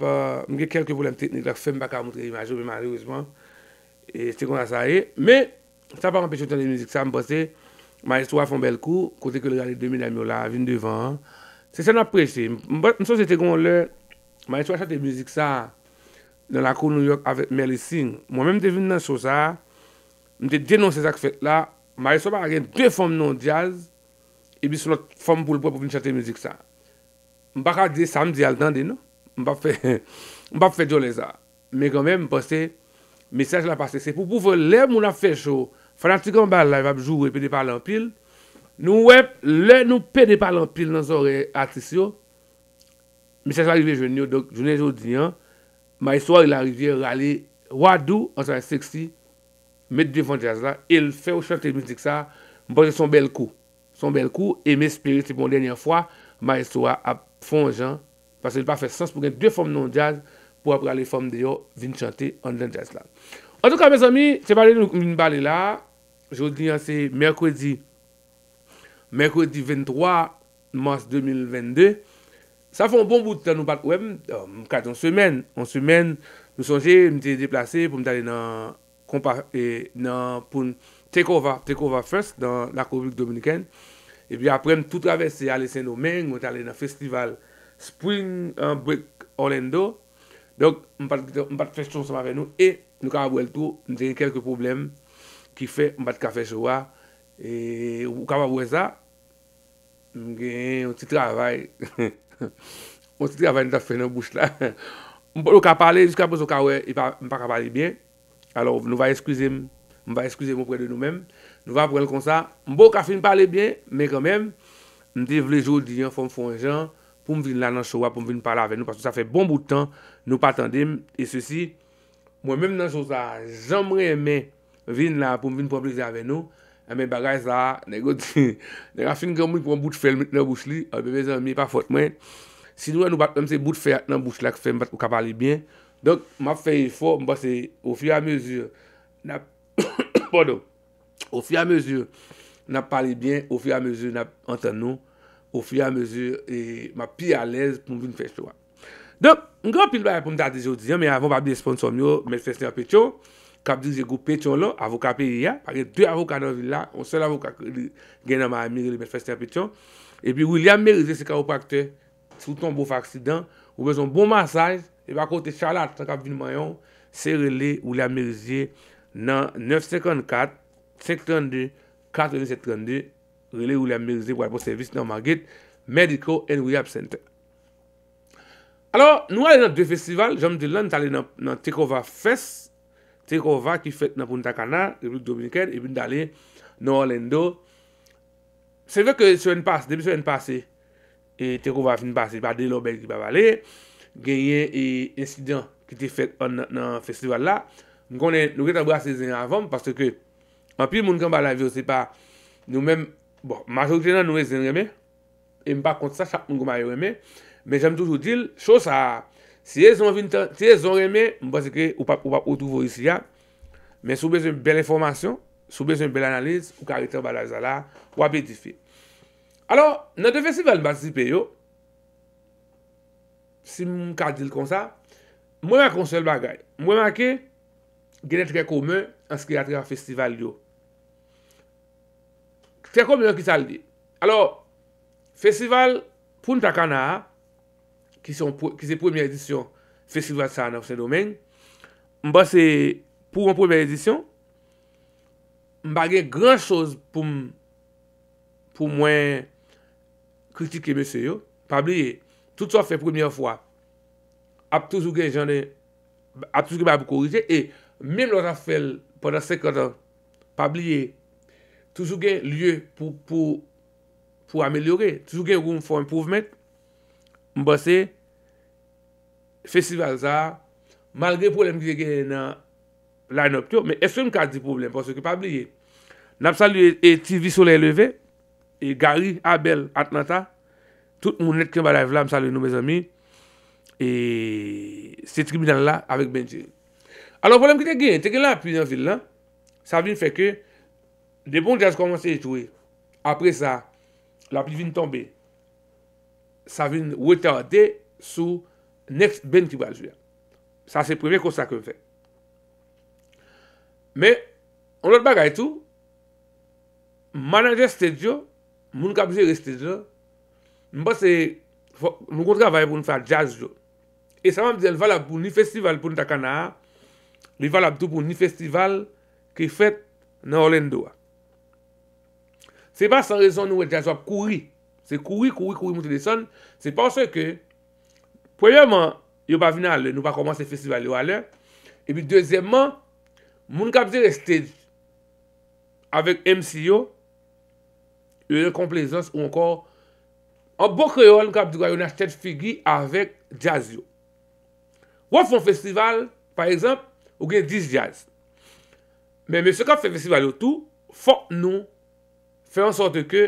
Mge kelke poulem teknik lak fèm baka moutre imajou beman rizman E stekon la sa e Me, sa pa rampè chote yon de mouzik sa Mbo se, Maestro a fon bel kou Kote ke le gali de mi dami ou la, vin devan Se sen ap prese Mbo se stekon le, Maestro a chate mouzik sa Nan la kou New York Avet Meli Singh Mwen mèm te vin nan sou sa Mte denonsè sak fèt la Maestro ba a gen dè fòm non diaz E bi sou not fòm boulbò pou vin chate mouzik sa Mbak a diye sam di al dande nou Mpap fè, mpap fè diyo lè zà. Mè kèmèm, mpò sè, mè sè jè la pasè, sè pou pou vè lè moun ap fè chò, fè nan tèk an bal la, mpap jò wè pè de pal an pil, nou wè, lè nou pè de pal an pil nan zò re atisyò, mè sè jè la rive jouniò, jouniò jouniò diyan, mè yè sò wè yè la rive yè rale, wà dò, an sè yè seksi, mè dè fè fè jazan, el fè wè chèv te mizik sa, mpò sè son bel kou, Pasè lè pa fè sens pou gen dè fòm non-jazz pou apre alè fòm dè yo vin chante an den jazz land. An tou ka, mè zami, chè palè nou min balè la. Jodi, an se, mèrkwèdi, mèrkwèdi 23, mars 2022. Sa fè un bon bout tè nou bat wèm, mkaj, an semen. An semen, nou sonjè, mtè déplase pou mtè alè nan takeover first nan lakoblik dominikèn. E bi apre mtou travesse alè sè nou men, mtè alè nan festival. Spring break Orlando Donk, m pat fèch chonsan m avè nou E, nou ka wèl tou M dèyèn kelke poublem Ki fè, m pat ka fèch ouwa E, ou ka wèl pouè sa M gen yon ti travèl Yon ti travèl N ta fèy nan bouch la M pou nou ka pale, jiska pou sou ka wè M pa ka pale bè Alors, nou va eskouzèm M bon, va eskouzèm ou prè de nou mèm Nou va prèl kon sa M pou ka fèy m pale bè, mè kèmèm M dèyèv le joudi, m fòm fòm jèm pou m vin la nan chowa pou m vin pala ave nou paswa sa fe bon bout tan nou patandem e sosi, mwen men nan chosa jan mre men vin la pou m vin pou m blize ave nou a men bagay sa negoti nega fin gen mwen pou m bout fel mit nan bouch li eh a bebe zan mi pa fote mwen si nou an nou bat mse bout fel nan bouch la ki fe m bat ou ka pali bien donk m ap fe yifo m basi ou fi a mezur ou fi a mezur nap pali bien ou fi a mezur nap anten nou ou fyi a mezur e ma pi a lez pou mvin fesne a pechon. Don, m gran pil ba repom da de jodi an, me avon pa bi esponsor myo, m fesne a pechon, kap di zekou pechon lo, avokat pe yi ya, pake dwi avokat nan vila, m sel avokat gen nan ma amire li m fesne a pechon, e pi w li amerezye se ka w paktè, sou ton bof aksidan, w bezon bon masaj, e ba kote chala atan kap vini mayon, ser le w li amerezye nan 954-728732, rele ou li ambeze pou aposervis nan magit Mediko and Rehab Center. Alors, nou alè nan de festival, jom de lan, nan Tekova Fest, Tekova ki fèt nan Punta Cana, repit Dominiken, repit dalè nan Orlando. Se ve ke, debi sou en pase, e Tekova fin pase, pa de lò bel ki pa pale, genye e insidyon ki te fèt nan festival la, nou konen, nou gen tabou a sezen avon, parce ke, an pi moun kan pa la vyo, se pa nou menm, Bon, majokte nan nou e zen reme, e m pa kont sa chak m goma yo reme, men jem toujou dil, chou sa, si e zon reme, m bon seke ou pap ou touvo yisi ya, men sou bezon bel informasyon, sou bezon bel analiz, ou kariton bala zala, ou apetifi. Alors, nan de festival basi pe yo, si m ka dil kon sa, mwen a konsol bagay, mwen a ke genetre komen anskri atre festival yo. Kè kon mè yon ki sa ldi. Alors, festival Puntakana, ki se premier edisyon festival sa nan ou se domèng, mba se, pou mwen premier edisyon, mba gen gran chose pou mwen kritike mè se yo, pabliye, tout sa fè premier fwa, ap toujou gen jane, ap toujou gen mè ap korije, et mèm lò sa fèl pwèndan 50 an, pabliye, Toujou gen lye pou amelyore. Toujou gen yon fon pouvmet. Mbase. Festival za. Malge poulem ki ve gen nan line-up yo. Me FM ka di poublem. Pou se ke pa bliye. Napsa liye e TV Soleil Leve. E Gary, Abel, Atlanta. Tout mounet ki mba lave la. Msa liye nou me zami. E setri mi nan la. Awek ben diyo. Alon poulem ki te gen. Te gen la Puyenville la. Sa vin feke. De bon jaz komanse etowe, apre sa, la pi vin tombe, sa vin weta wate sou next ben kibal jwe. Sa se preme kosa kem fe. Me, an lot bagay tou, manajer sted yo, moun kabize re sted yo, mba se moun kontra vaye pou nou fa jaz yo. E sa mwam dizen valab pou ni festival pou nou takan a, li valab tou pou ni festival ki fet nan Orlando a. Se pa san rezon nou e jazz wap kouri. Se kouri, kouri, kouri moun te deson. Se pan se ke, preye man, yo pa vina le, nou pa koman se festival yo alen. E bi, dezemman, moun kap di resten avèk MC yo, yo yon komplezans ou ankor an bok reyon kap di wajon a chet figi avèk jazz yo. Wap fon festival, par exemple, ou gen dis jazz. Men, men se kap fe festival yo tou, fok nou, Fè an sote ke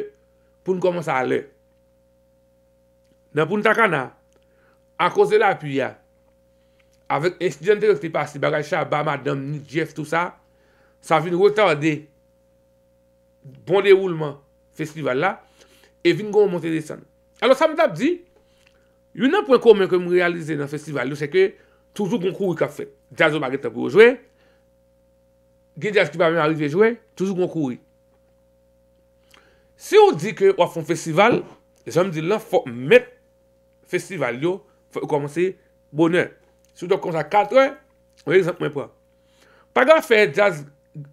pou nou komanse a lè. Nan pou nou takana, an kose la apuya, avèk insidiantè rekti pasi, bagay chè, ba, ma, dam, nid, jef, tout sa, sa vin nou retarde bon deroulement festival la, e vin goun montè desan. Alors sa mè tap di, yon nan pwen koman ke moun realize nan festival lo, seke, toujou goun kouri ka fè. Dja zo bagè tapou jouè, gè dja skibame anrive jouè, toujou goun kouri. Si ou di ke ou a fon festival, jom di lan fok met festival yo, fok komanse bonen. Si ou do kon sa katwen, wè, jant mwen pwa. Pagan fè jazz,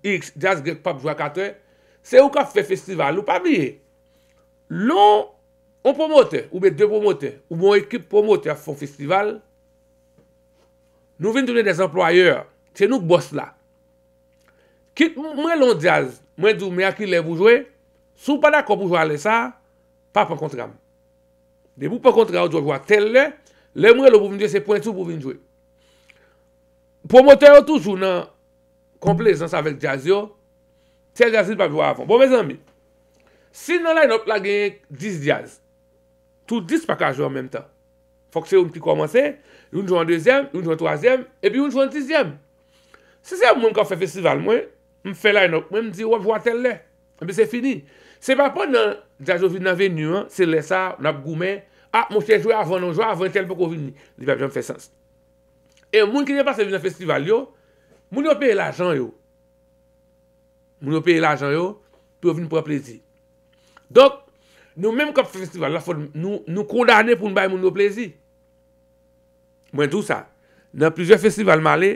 jazz, jazz, pop, jwa katwen, se ou ka fè festival, ou pa biye. Lon, on pwomote, ou mè de pwomote, ou mwen ekip pwomote a fon festival, nou vin dounen des employèr, chen nou kbos la. Kit mwen lon jazz, mwen doun mè a ki lè vwou jwè, Sou pa da kon pou jwa ale sa, pa pou kontram. De pou pou kontram, jwa jwa tel le, le mwen lo pou mwen jwe se pon etou pou mwen jwe. Po mwen tè yo toujou nan komplezans avèk jaz yo, tè jaz yo pa pou jwa avon. Bon, mè zanmi, si nan la inop la genye 10 jaz, tou 10 pakaj yo an mèm tan. Fok se yon ki komanse, yon jwa an deuxième, yon jwa an troisième, e pi yon jwa an dixième. Se se yon mwen ka fè festival mwen, mwen fè la inop, mwen mwen jwe jwa tel le, mwen bè se fini. Se pa pon nan Dja Jovi nan venu an, se lè sa, nan ap goumen, a, monsè jouè avon nan jouè, avon yon tèl pou kouvin ni, di pa pou m fè sens. E moun ki dè pasè vin nan festival yo, moun yo pè l'ajan yo. Moun yo pè l'ajan yo, pou vin pou ap plèzi. Dok, nou mèm kap festival la fòd nou kondane pou nou bay moun yo plèzi. Mwen tou sa, nan plèzi festival male,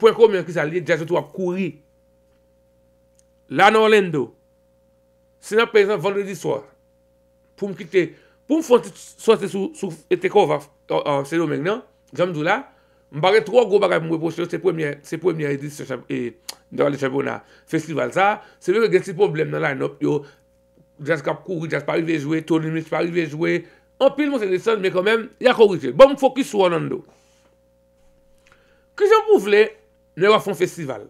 pou ekou mèm ki sa liye Dja Jovi kouri. La nan Orlando, Se nan prezant, vendredi swan, pou m kite, pou m fwansi swan se sou ete kouwa an se domen nan, janm dou la, m bare tro a go bagay m wè poche e, yo se premye edit se chanpou nan festival sa, se vewe gen si problem nan la inop yo, jaz kap kouri, jaz pa rivejwe, toni mis pa rivejwe, an pil monsen deson, me kon men, ya kou rite. Bon, m fwokis sou Orlando. Kri janm pou vle, nou yon fwans festival.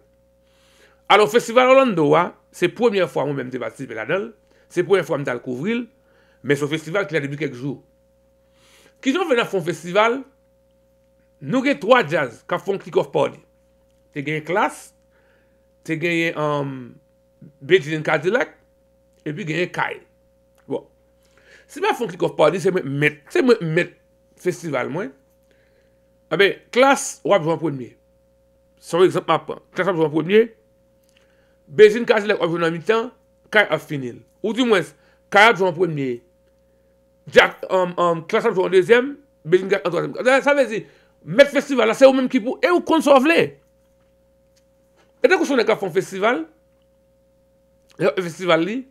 An nou festival Orlando, wa. Se premiè fwa mwen mèm debati mèl anèl, se premiè fwa mèm dal kouvril, mè sou festival ki lè debi kèk jò. Kijon vè nan fon festival, nou gen 3 jazz ka fon click of party. Te genye klas, te genye bèjilèn katilak, e pi genye kaj. Bon, se mè fon click of party, se mè mèt festival mwen, a bè klas wap jwant pwèmye. Sè wè jwant pwèmye, klas wap jwant pwèmye, Bejin Kazilak avyo nan mi tan, kaj av finil. Ou di mwens, kaj adjou an premye, klas anjou an dezyem, bejin kaj an to anjou an dezyem. Sa vezi, met festival la, se ou menm kipou, e ou kon so avle. E tenk ou son ek av fon festival, festival li,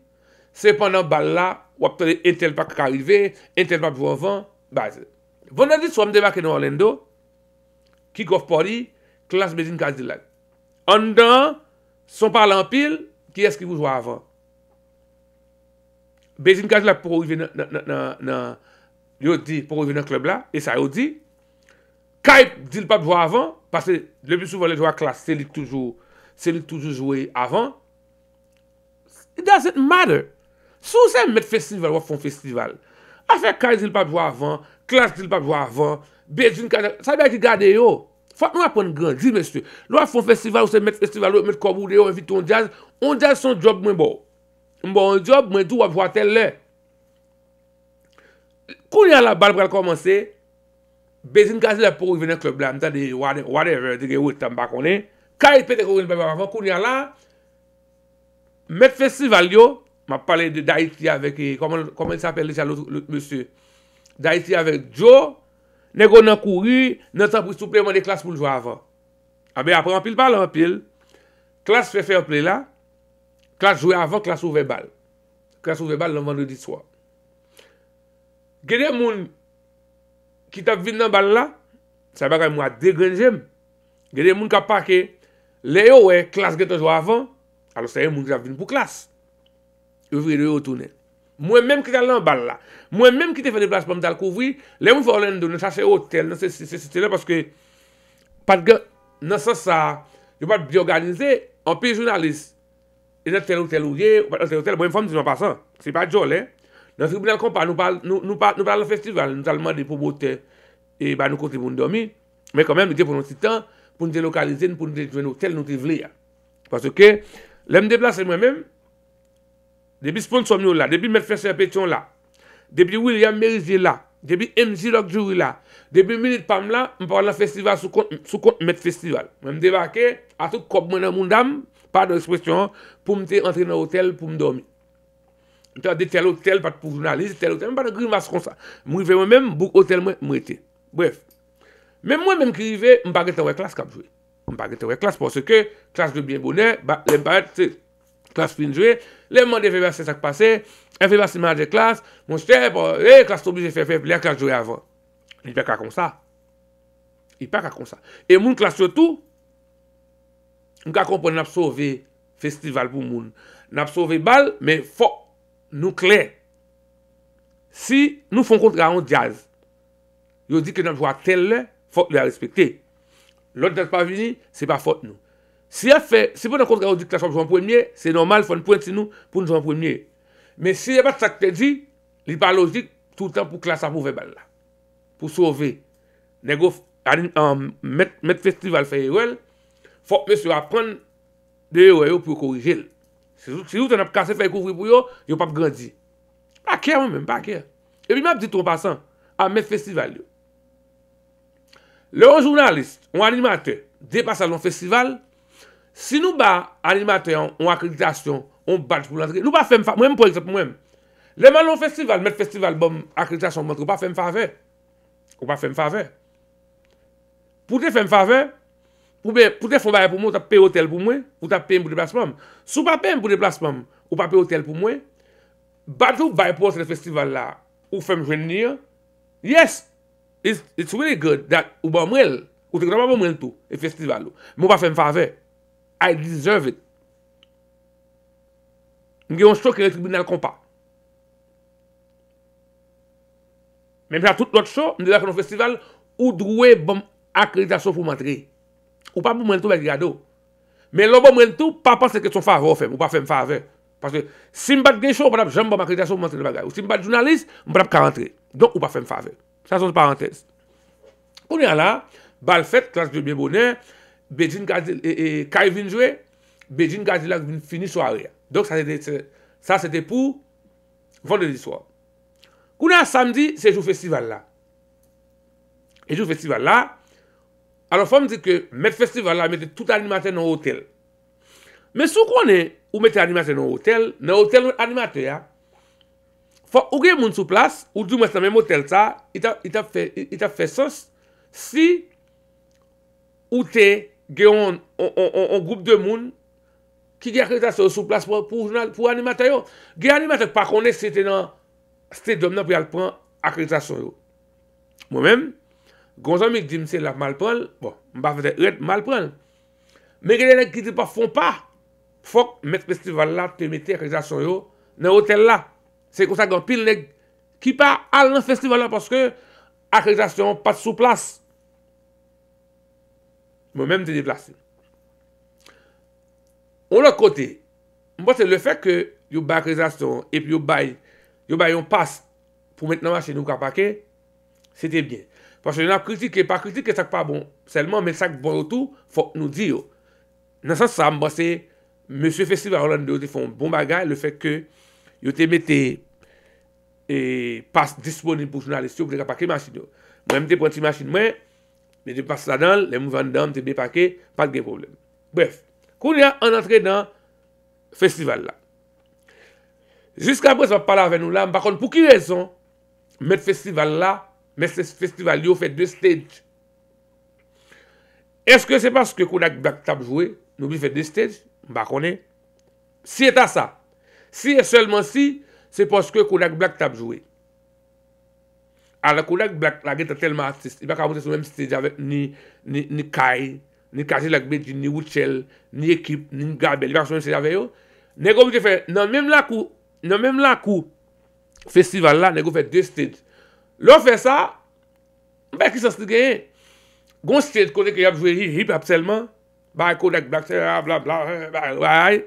se pen nan bal la, wap te de entel pa kakarive, entel pa pou avan, baze. Vondan di sou amde baken an Orlando, kick off party, klas bejin Kazilak. Ondan, Son parle an pil, ki eski vou jwa avan. Bejin kaj la pou ouive nan, nan, nan, nan, yo di pou ouive nan klub la, e sa yo di, kaj di l pa pou jwa avan, pase le bi souvan le jwa klas, se li toujou, se li toujou jwe avan, it doesn't matter. Sou se met festival, wap fon festival. Afek kaj di l pa pou jwa avan, klas di l pa pou jwa avan, bejin kaj, sa be a ki gade yo, Fwa nou apon gen, di mese, nou apon festival ou se met festival ou, met kobou deyo, enfiton jaz, on jaz son job mwen bon. bo. Mwen bo an job, mwen di wap wate le. Koun yal la bal bral komanse, bezin kaze la pou yon vene klub la, mwen ta de wade, wade, wade, wade, wade, wade, wade, wade, wade. Koun yal la, met festival yo, mwen pale de Daitya veke, koman, koman se apele le jan lot mese, Daitya veke Djoe, Ne kon nan kouri, nan san pou soupleman de klas pou nou jwa avan. A be apre anpil pal anpil, klas fe fe apre la, klas jouye avan, klas ouve bal. Klas ouve bal nan vendredi swa. Gede moun ki tap vin nan bal la, sa bagay mou a degren jem. Gede moun kap pa ke le yo we klas gen ton jwa avan, alo sa yon moun ki tap vin pou klas. Yon vre de yo toune. Mwen menm ki te al lan ban la, mwen menm ki te fè de plas mwen dal kouvwi, lè mwen fòlèndou, nè chase hotel, nè se se se se se se le, paske pat gen, nè se sa, yon pat bi-organize, an pi jounalist, yon e etel hotel ou ye, ou etel hotel, mwen fòlèndou, mwen pasan, se pa jol, eh. Nè se ki mwen al kompa, nou pal, nou pal, nou pal la festival, nou talman di pou bote, e ba nou kote pou ndomi, mwen kòmèm, diè pou nou si tan, pou nou de lokalize, pou nou de jounal hotel, nou te vle ya. Paske, lè mwen de plas mwen menm, Debi SponsorMyo la, debi MèdFestRapétion la, debi William Merizier la, debi MZilogJoury la, debi MinutePam la, m pa wè nan festival sou kont MèdFestival. Mèm deva ke, atou kop mwen nan moun dam, pa nan ekspresyon, pou m te entre nan hotel pou m dormi. M te wè de tel hotel pat pou jounalize, tel hotel, m pa nan gri mas kon sa. M wè mèm mèm, m pou hotel m wè, m wè te. Bref, mè m wè mèm ki wè, m pa gète wè klas kapjou. M pa gète wè klas, pwosè ke, klas gè bien bonè, m pa gète sè. klas pou yon jowe, le mwen de feba se sak pase, feba se mwane de klas, mwen se te, e, klas tobi, se febe, le a klas jowe avon. Yon pa kakon sa. Yon pa kakon sa. E moun klas sotou, mwen kakon pou n'absorve festival pou moun. N'absorve bal, men fok nou kler. Si nou fon kontra an diaz, yo di ke nan jou a tel, fok li a respekte. Lòt d'at pa vini, se pa fok nou. Si ap fè, se pou nan kont kwa yon di klas ap joun premye, se normal foun pwenti nou pou nou joun premye. Men si yon pat sak te di, li pa logik tout an pou klas ap pou ve ban la. Pou souve, negou an met festival fè yon, fok mè sou ap pran de yon yon pou korijel. Se yon ten ap kase fè yon kouvri pou yon, yon pap grandi. A kè, mè mèm, a kè. E pi mè ap ditou an pasan, an met festival yon. Le yon jounalist, yon animatè, dey pa salon festival, Si nou ba animatè an akreditasyon, nou ba fem fave, mwèm pou eksept mwèm, lèman lò festival, met festival bom akreditasyon mwèm, ou pa fem fave, ou pa fem fave. Poutè fem fave, poutè fwa baye pou mwen, ou ta pe hotel pou mwen, ou ta pe mbou de plasmom, sou pa pe mbou de plasmom, ou pa pe hotel pou mwen, batou baye pou ose de festival la, ou fem jenye, yes, it's really good that ou ba mwèl, ou te grama ba mwèl tou, e festival, mwèm pa fem fave, A yi dizerve. Yon soke yon tribunal kompa. Mem chan tout lot so, mde la kono festival, ou drouè bom akreditasyon pou mwantre. Ou pa mwen tou mwen diado. Men lo mwen tou, pa panse kwen son fave ou fave. Ou pa fave mwantre. Paske si mbat gen yon so, mbap jambom akreditasyon pou mwantre mwantre. Ou si mbat jounalist, mbap karantre. Don ou pa fave mwantre. Sason se parentes. Kouni ala, balfet klas diye mwen mwone, mwen mwen mwen mwen mwen, Eh, eh, kay vin jwe, bejin gazi la finiswawe ya. Dok sa se de pou vande diswa. Kou na samdi, se jou festival la. Se jou festival la, alo fom di ke met festival la, mette tout animate nan hotel. Me sou kwenen ou mette animate nan hotel, nan hotel animate ya, fok ou gen moun sou plas, ou di mwen sa men motel ta, it ap fe sos si ou te gen on, on, on, on, on, on, group de moun ki gen akreditasyon yo sou plas pou, pou, pou animataryo. Gen animataryo, pa konen sete nan, sete dom nan pou yal pran akreditasyon yo. Mwen men, gonsan mi dimse la mal pran, bon, mba vete, yet mal pran. Men gen enek ki te pa fon pa, fok met festival la te mette akreditasyon yo nan otel la. Se konsa gen pil enek ki pa al nan festival la poske akreditasyon pat sou plas. Mwen mèm te deplase. On lò kote, mwen bote le fèk yo bay krizaston, epi yo bay, yo bay yon pas, pou mèt nan mèche nou kapake, sè te bie. Pwèche yon ap kritik, e pa kritik, e sak pa bon. Sèlman, mèl sak bon ou tou, fòk nou di yo. Nansan sa, mwen bote, mèsyou fèsi wè an lan deyo te fon bon bagay, le fèk ke, yo te mète, e pas disponibou jounalist yo, pou te kapake mèche yo. Mèm te pwènti mèche mè, mè, Me di pas la dan, le mouvan dan, te bi pa ke, pa kre problem. Bref, koun ya, an atre dan festival la. Jiska pou se pa pala ave nou la, m bakon pou ki rezon, met festival la, met festival yo, fe dwe stage. Eske se paske koun ak black tap jowe, nou bi fe dwe stage, m bakon e, si e ta sa, si e selman si, se paske koun ak black tap jowe. A la kou dèk blak lage ta telman artist, i baka mwote sou menm sted ya vek ni kaj, ni kajilak bej, ni utchel, ni ekip, ni nga bel, i baka sou menm sted ya veyo. Nè go mwote fè, nan menm lakou, nan menm lakou, festival la, nè go fè dè sted. Lò fè sa, mwen bè ki sas li genye. Gon sted kou dèk yon jwè hi hip apselman, bè yon kou dèk blak, blablabla, bè yon bè yon,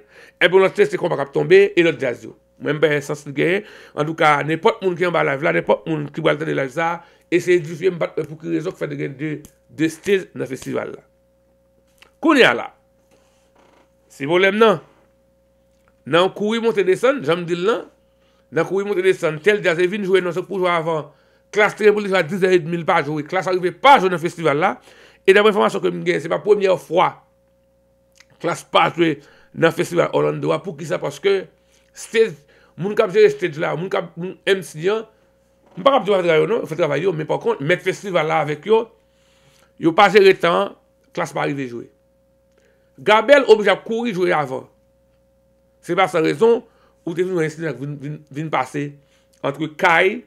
e bè yon sted se kon bak ap tombe, e yon jazz yo. Mwen ben sens li gen, an tou ka, nepot moun ki yon ba la vla, nepot moun ki bo al ten de la vza, ese di fye m bat epou ki rezok fè de gen de, de stiz nan festival la. Koun ya la? Se bolem nan? Nan koui monte desan, jan m di lan, nan koui monte desan, tel de aze vin jouen nan se poujwa avan, klas te yon poujwa 10.000 pa jouen, klas arive pa jouen nan festival la, e dèm renformasyon ke m gen, se pa pou m yon fwa, klas pa jouen nan festival Orlando, apou ki sa paske, Sted, moun kap jere sted la, moun kap moun MC diyan, mou pa kap diwa non? fè travay yo nou, fè travay yo, mè pa kon, mè fè si va la avèk yo, yo pa jere tan, klas pari de jwe. Gabel obje ap kouri jwe avan. Se pa sa rezon, ou te vin wè yon sted la, vin pase. Antre Kai,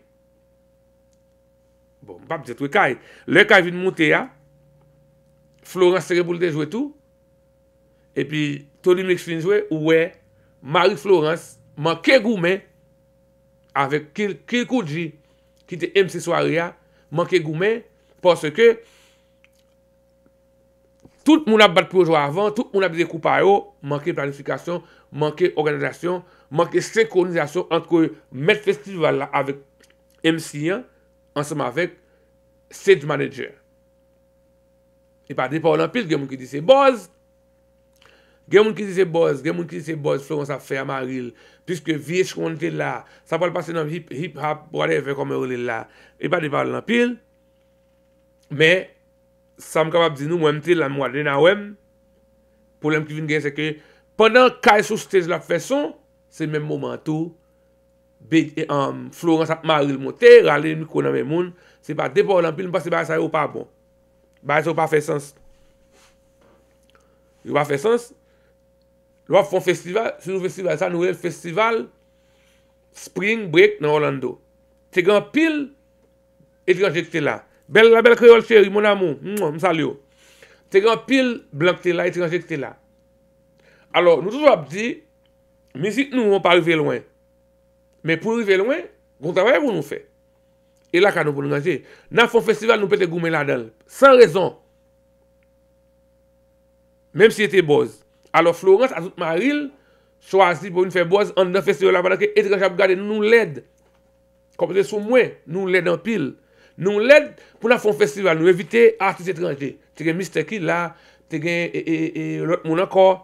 bon, pa pje twe Kai, lè Kai vin monte ya, Florence Sereboul de jwe tou, e pi Tony Mix fin jwe, ouè, Marie Florence, manke goumen avèk kil kouji ki te MC Swaria, manke goumen pòsè ke tout moun ap bat pou jou avan, tout moun ap dekou payo, manke planifikasyon, manke organizasyon, manke sekronizasyon ant kou yon met festival avèk MC-yan, ansèm avèk stage manager. E pa depa olympi, gen moun ki di se boz, gen moun ki se boz, gen moun ki se boz Florence ap fè a maril, piske viech kon te la, sa pal pase nan hip-hop wade e fè kon me rele la, e pa de pa lan pil me, sa m kapap di nou mwen te la mwa dena wèm poulem ki vin gen se ke pandan kaj sou stèj la fè son se men mouman tou e, um, Florence ap maril mou te rale mi kon nan men moun, se pa de pa lan pil, mwen pas se baye sa yo pa bon baye sa yo pa fè sens yo pa fè sens Lo ap fon festival, se nou festival, sa nou el festival Spring Break nan Orlando. Te gen pil, etre anjekte la. Bel la bel kreol chè, mon amou, msal yo. Te gen pil, blanke te la, etre anjekte la. Alors, nou tou ap di, mizik nou ou an pa rive lwen. Men pou rive lwen, gontavaye ou nou fe? E la ka nou pou nou nage, nan fon festival nou pete goume la del. San rezon, menm si ete boz. Alo Florence Azout Maril Choisi pou vin fè boz An nan festival la Padakè etrej ap gade nou lèd Komite sou mwen Nou lèd an pil Nou lèd pou nan fon festival Nou evite artiste etrej Tè gen Mr. Kidd la Tè gen ee ee ee Moun akor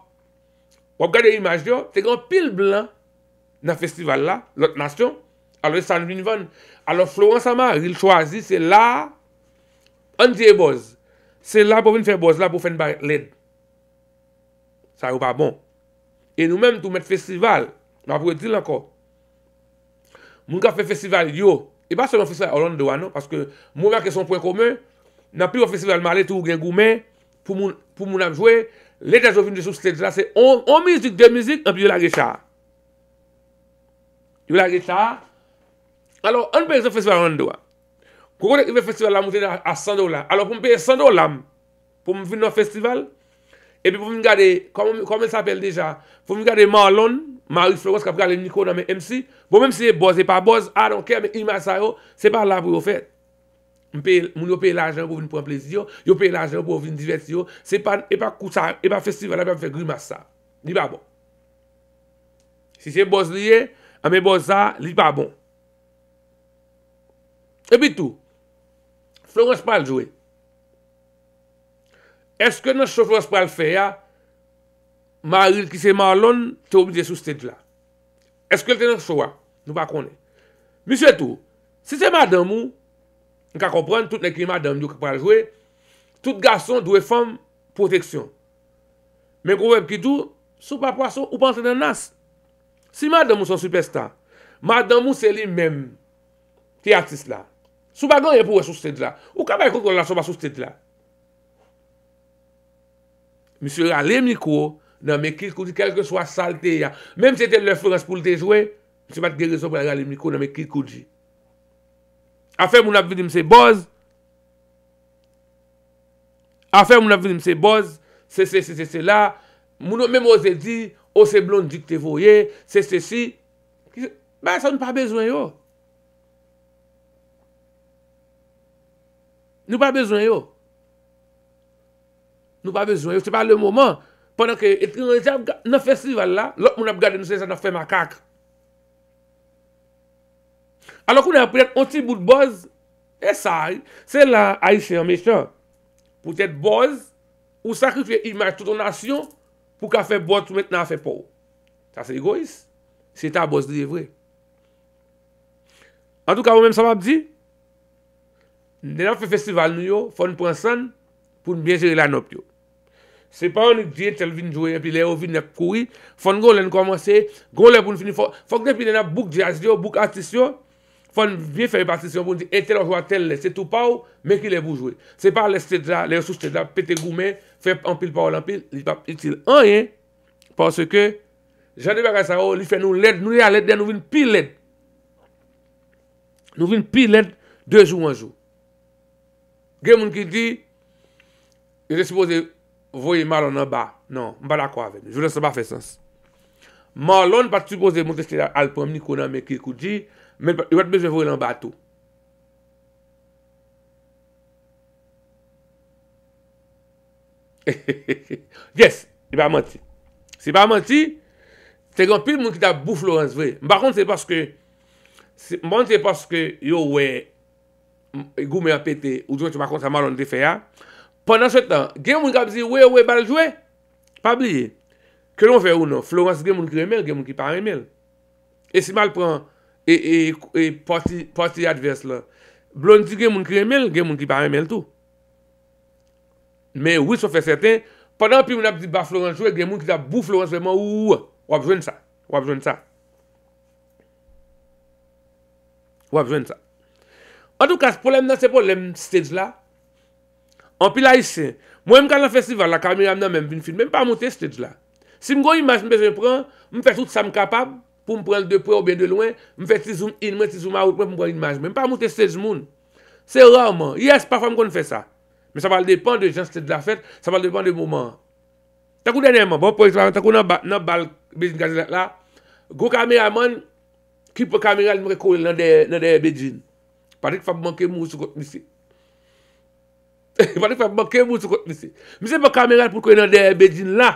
Wap gade imaj yo Tè gen an pil blan Nan festival la Lot nasyon Alo e san vin van Alo Florence Amaril Choisi se la An tiè boz Se la pou vin fè boz La pou fèn bè lèd Sa yon pa bon. E nou menm tou menm festival. Nou apou e dil anko. Moun ka fe festival yo. E ba seman festival Orlando anon. Paske moun merke son pwen komen. Nan pi yo festival male tou gen goumen. Pou moun apjwe. Le ta jo vin de sou sted la. Se on mizik de mizik api yon la gecha. Yon la gecha. Alo an peye festival Orlando anon. Kou konek yon festival la moun ten a 100 dolar. Alo pou mpeye 100 dolar. Pou mpeye festival. Epi pou mwen gade, koman s'apel deja, pou mwen gade Marlon, Marius Flores kap gade Nikon ame MC, pou mwen MC e boz, e pa boz, a donke ame Yimasa yo, se pa la pou yo fet. Mwen yo pe la jen pou vin pou aplezi yo, yo pe la jen pou vin diveti yo, se pa, e pa koutan, e pa festival apen pou fek Yimasa. Li pa bon. Si se boz liye, ame ah, boza, li pa bon. Epi tou, Flores Paljouet. Eske nan choflòs pral fè ya, ma yil ki se man lon, te obi de sou stèd la. Eske lè tenen chowa, nou pa konè. Misyè tou, si se madan mou, n ka kompran, tout ne ki madan mou ki pral jouè, tout gason dwe fòm protèksyon. Men kouweb ki tou, sou pa poasò, ou pa ansè nan nas. Si madan mou son superstan, madan mou se li mèm ki atis la. Sou pa gòn yè pou wè sou stèd la. Ou kama yè kou kon la sou pa sou stèd la. Misi oh, yo yalem niko nan me kikou di Kelke swa salte ya Mem se ten le frans pou lte zwe Misi bat gere sou pou yalem niko nan me kikou di Afè moun ap vidi mse boz Afè moun ap vidi mse boz Se se se se la Moun ou mèm ose di Ose blon dik te voye Se se si Mè sa nou pa bezwen yo Nou pa bezwen yo Nou pa vezon, yo se pa le mouman, pwennan ke etrin an rete ap gade nan festival la, lop moun ap gade nou se se nan fè makak. Anlou kou nan ap pou etre an ti bout boz, e sa, se la a yi fè an mechè, pou tèt boz, ou sakrifè imaj tout an asyon, pou ka fè boz tout mèt nan fè pou. Sa se egois, se ta boz de lè vre. An tou ka moun mèm sa mabdi, nan ap fè festival nou yo, fon pwensan, pou mwen jere la nop yo. Se pa ou nou diye tel vinjouye, pi le ou vinjouye koui, fon goun lèn koumanse, goun lèpoun finifon, fon genpil lèn ap bouk diyazyo, bouk atisyon, fon vie fey patisyon, pou diye etel ou jwa tel lè, se tou pa ou, men ki lèpoun jwè. Se pa ou lèstèdra, lèyousou stèdra, pète goumen, fey ampil pa ou lampil, li pap itil anyen, panse ke, jan de bagay sa ou, oh, li fè nou lèd, nou li a lèd, nou vin pi lèd, nou vin pi lèd, voye Marlon nan ba. Non, mba la kwa vede. Jou lansan ba fe sens. Marlon pati tupoze mwote sile alpom ni konan me kikou di, men mwen jwen voye nan ba tou. Yes, si pa manti. Si pa manti, tegan pil mwen ki ta bouf loun an zve. Mba kont se paske mba kont se paske yo we gou me apete ou jwen chou ma kont sa Marlon defeya Pendan chwe tan, gen moun ki ap zi wè wè bal jwè, pa blye. Kèl moun fè ou nou? Florence gen moun ki remel, gen moun ki paremel. E si mal pran, e porti adverse la. Blondi gen moun ki remel, gen moun ki paremel tou. Men wè sou fè sèten, pendan pi moun ap zi ba Florence jwè, gen moun ki ap bou Florence wè man wè wè. Wap jwen sa, wap jwen sa. Wap jwen sa. An tou kase, poulem nan se poulem stage la, An pi la y se, mwen m ka la festival, la kameram nan men m bin film, men m pa moute stage la. Si m gwo imaj m beze pran, m m fè sout sa m kapab pou m pran l de pre ou ben de loin, m fè si zoom in, mwen si zoom out pou m pran imaj, men m pa moute stage moun. Se raman, yes, pafam kon fè sa, men sa val depan de jan stage la fèt, sa val depan de mouman. Takou denèman, bon po, takou nan bal bejine gazelat la, gwo kameram man, ki pou kameram m rekoril nan de bejine. Padri ki fa m manke mou sou kote misi. Mwen se mwen kameran pou kwenye nan deri bedjin la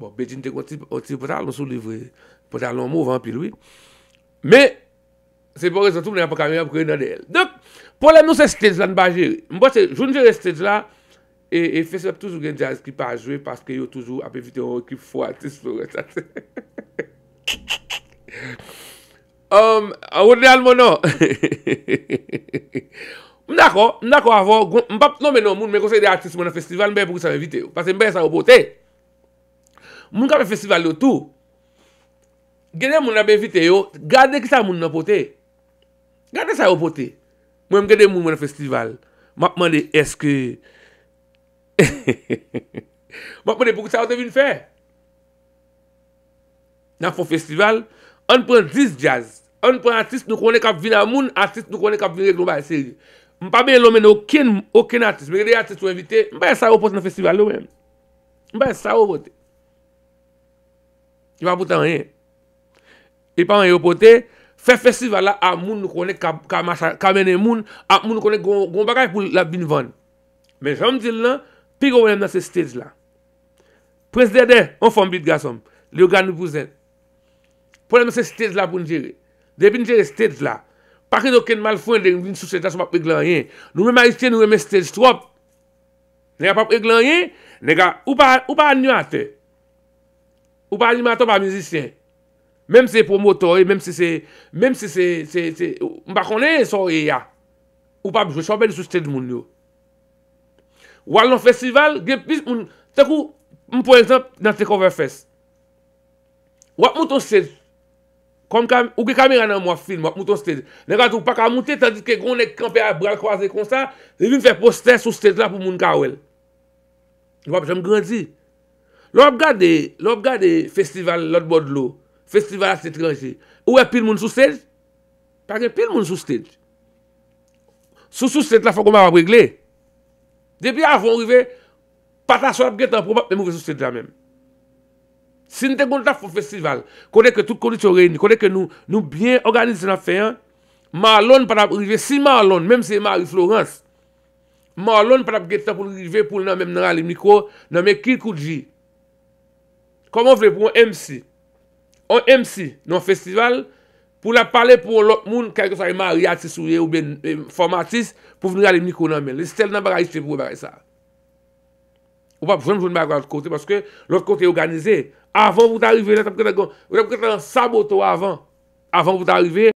Bon bedjin te konti pota alon sou livre Pota alon mou van pil wik Men se mwen bon rezon tout mwen yon pa kameran pou kwenye nan deri Dok pou lè moun se stage lan ba jiri Mwen se joun jiri stage la E, e feswap toujou gen jazz ki pa jwe Paske yo toujou ap evite yon rekip fwa Tispe wè tat An wote al moun an Hehehehe Mdako, mdako avon, mpap nou menon moun men konsey de artist moun nan festival mbe pou kisa mwen vite yo. Pase mbe sa ou pote. Mwen kapen festival yo tou. Gede moun nan mwen vite yo, gade ki sa moun nan pote. Gade sa ou pote. Mwen mgede moun mwen festival. Mpap mwen de eske... Mpap mwen de pou kisa ou te vin fè. Nak fo festival, an pou an diz jazz. An pou an artist nou konen kap vin nan moun, artist nou konen kap vin renk nou ba eseri. Mpa beye lomen okene artist, me gade artist ou evite, mpa e sa ou pote nan festival ou men. Mpa e sa ou pote. Y pa pote anye. Y pa anye ou pote, fe festival la, ap moun nou konen kamene moun, ap moun nou konen gombagay pou la binvan. Men, jan mdi lan, pi gounen nan se stage la. Prez de de, an fon bid gasom, le ou gane nou pou zet. Ponen nan se stage la pou njere. Depi njere stage la. akè doke m al fwen den yon soucètasyon pa pe glan yèn, nou mè ma yistè nou mè stèl strop, negè pa pe glan yèn, negè ou pa an nyo ate, ou pa an nye m a to pa mèzisyèn, mèm se promotory, e mèm se se, mèm se se, se se, se, se, m ba konè yè e sou yè e ya, ou pa jò chanpè di soucètè di moun nou. Wò al nan festival, gen piste, m pou eksemp nan te cover fest, wò ap mouton stèl, Kom kam, ou gwe kameran nan mwa film, mwa mouton sted. Nè gwa tou pak a mouten, tandit ke gounen kranpe a bral kwaze kon sa, se vin fè poster sou sted la pou moun karwel. Wap, jèm grandi. Lò wap gwa de, lò wap gwa de festival Lord Baudelot, festival a sted kranjè, ou wè pil moun sou sted? Pake pil moun sou sted. Sou sou sted la fòk wè mwa wap regle. Depi avon rive, pata sop gwen tanpou wap, mwen moun vè sou sted la mèm. Sin te kon ta fwo festival, kode ke tout kondit yo reyni, kode ke nou, nou byen organize nan feyen, Marlon patap rive, si Marlon, menm se Marlon Florence, Marlon patap geta pou rive pou nan menm nan alim niko, nan men kikouji. Koman vle pou an emsi? An emsi nan festival, pou la pale pou lop moun karekosa yon Marlon artist ou yon informatist euh, pou ven nan alim niko nan menm. Lè stèl nan bagay stèl pou bagay sa. Ou pa pou fèm fèm jouni mè akwa lòt kote, maske lòt kote yon ganize, avan wou ta yive, wè pou kè tan sabotou avan, avan wou ta yive.